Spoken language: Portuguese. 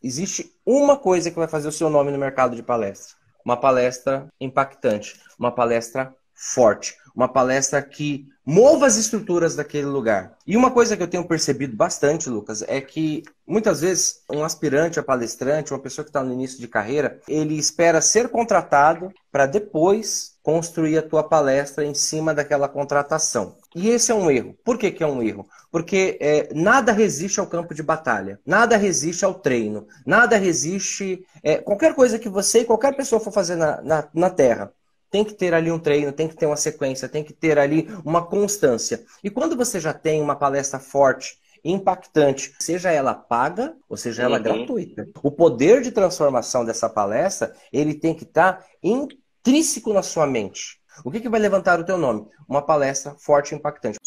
Existe uma coisa que vai fazer o seu nome no mercado de palestra. Uma palestra impactante, uma palestra forte, uma palestra que mova as estruturas daquele lugar. E uma coisa que eu tenho percebido bastante, Lucas, é que muitas vezes um aspirante a palestrante, uma pessoa que está no início de carreira, ele espera ser contratado para depois construir a tua palestra em cima daquela contratação. E esse é um erro. Por que, que é um erro? Porque é, nada resiste ao campo de batalha, nada resiste ao treino, nada resiste. É, qualquer coisa que você e qualquer pessoa for fazer na, na, na Terra, tem que ter ali um treino, tem que ter uma sequência, tem que ter ali uma constância. E quando você já tem uma palestra forte, impactante, seja ela paga ou seja ela uhum. gratuita, o poder de transformação dessa palestra ele tem que estar tá intrínseco na sua mente. O que, que vai levantar o teu nome? Uma palestra forte e impactante.